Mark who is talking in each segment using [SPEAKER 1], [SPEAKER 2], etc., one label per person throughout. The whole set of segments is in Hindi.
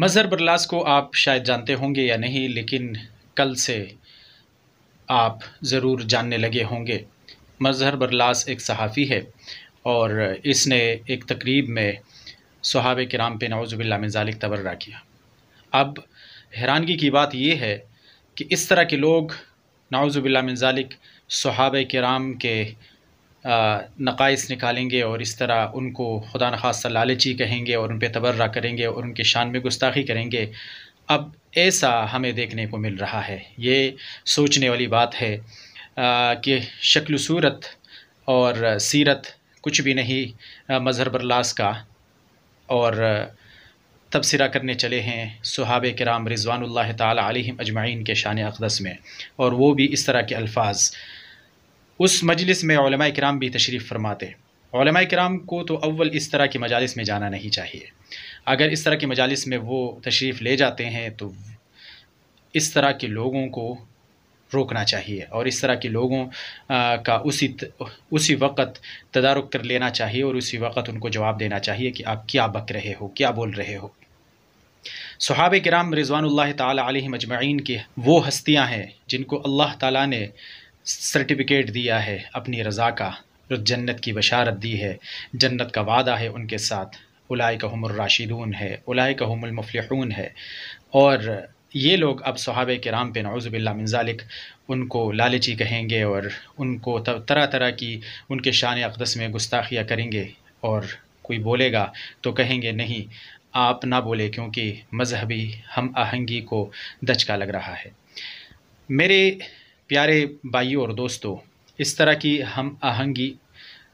[SPEAKER 1] मज़हर बरलास को आप शायद जानते होंगे या नहीं लेकिन कल से आप ज़रूर जानने लगे होंगे मज़हर बरलास एक सहाफ़ी है और इसने एक तकरीब में सहाब कराम पे नौज़बिल्ला में ज़ालिक तबर्रा किया अब हैरानगी की बात यह है कि इस तरह के लोग नौज़बिल्ला मजालिक ज़ालिक सहाब कराम के नकाइस निकालेंगे और इस तरह उनको खुदा नखास्ता लालची कहेंगे और उन पर तबर्रा करेंगे और उनके शान में गुस्ताखी करेंगे अब ऐसा हमें देखने को मिल रहा है ये सोचने वाली बात है कि शक्ल सूरत और सीरत कुछ भी नहीं मज़हर बरलास का और तबसरा करने चले हैं सुहाब कराम रिजवान तम अजमाइन के शान अकदस में और वो भी इस तरह के अल्फाज उस मजलिस में कराम भी तशरीफ़ फरमाते कराम को तो अव्वल इस तरह की मजालस में जाना नहीं चाहिए अगर इस तरह की मजालस में वो तशरीफ़ ले जाते हैं तो इस तरह के लोगों को रोकना चाहिए और इस तरह के लोगों का उसी त, उसी वक़्त तदारक कर लेना चाहिए और उसी वक़्त उनको जवाब देना चाहिए कि आप क्या बक रहे हो क्या बोल रहे हो सहाब कराम रिजवान तजमैन की वो हस्तियाँ हैं जिनको अल्लाह ताला ने सर्टिफिकेट दिया है अपनी रज़ा का जो जन्नत की बशारत दी है जन्नत का वादा है उनके साथ उलाय कहमराशिदून है उलाय कहमलमफलहून है और ये लोग अब सहाब राम पे नौज़बिल्ला मिनजालिक उनको लालची कहेंगे और उनको तरह तरह की उनके शान अकदस में गुस्ताखियाँ करेंगे और कोई बोलेगा तो कहेंगे नहीं आप ना बोले क्योंकि मजहबी हम आहंगी को दचका लग रहा है मेरे प्यारे भाइयों और दोस्तों इस तरह की हम आहंगी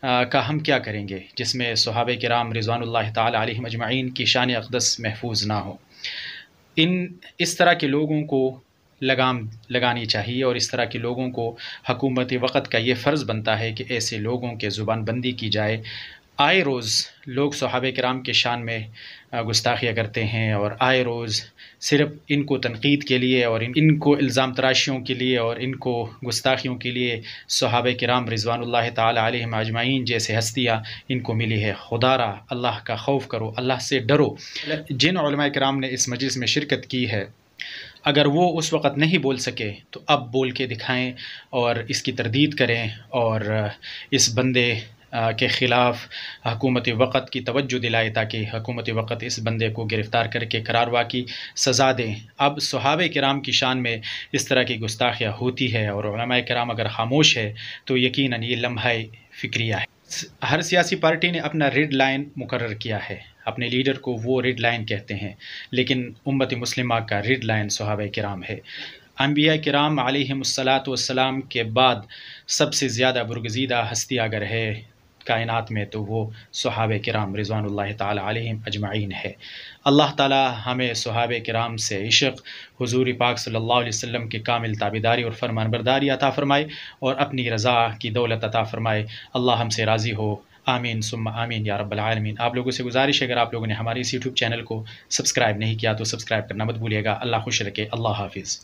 [SPEAKER 1] आ, का हम क्या करेंगे जिसमें सहाब के राम तली मजमाइन की शान अकदस महफूज ना हो इन इस तरह के लोगों को लगाम लगानी चाहिए और इस तरह के लोगों को हकूमती वक़्त का ये फ़र्ज़ बनता है कि ऐसे लोगों के ज़ुबान बंदी की जाए आए रोज़ लोग सहाबे कराम के शान में गुस्ताखियाँ करते हैं और आए रोज़ सिर्फ़ इनको तनकीद के लिए और इन इनको इल्ज़ाम तराशियों के लिए और इनको गुस्ताखियों के लिए सहाब कराम रिजवानल्ला तम जैसे हस्तियाँ इनको मिली है खुदारा अल्लाह का खौफ करो अल्लाह से डरो जिन कराम ने इस मजलिस में शिरकत की है अगर वो उस वक़्त नहीं बोल सके तो अब बोल के दिखाएं और इसकी तरदीद करें और इस बंदे के ख़िलाफ़ हकूमत वक़्त की तवज्जो दिलाए ताकि हकूमत वक़्त इस बंदे को गिरफ़्तार करके करारवा की सज़ा दें अब सहाब कराम की शान में इस तरह की गुस्ताखियाँ होती है और कराम अगर खामोश है तो यकीन ये लम्हा फ़िक्रिया है हर सियासी पार्टी ने अपना रेड लाइन मुकर किया है अपने लीडर को वो रेड लाइन कहते हैं लेकिन उम्मत मुस्लिमा का रेड लाइन सहाब कराम है अम्बिया कराम आलिमसलात वसलाम के बाद सबसे ज़्यादा बुरगजीदा हस्ती अगर है कायनात में तो वो सहाब कराम रिजवान तम अजमाइन है अल्लाह ताला हमें सहाब कराम से इश्क हजूरी पाक सल्लल्लाहु अलैहि वसल्लम की कामिल ताबेदारी और फरमान बरदारी अता फ़रमाए और अपनी रज़ा की दौलत अता फ़रमाए अल्लाह हमसे राज़ी हो आमीन सुम आमीन या रबालमीन आप लोगों से गुजारिश है अगर आप लोगों ने हमारे इस यूट्यूब चैनल को सब्सक्राइब नहीं किया तो सब्सक्राइब करना मत भूलिएगा अल्लाह खुश रखे अल्लाह हाफिज़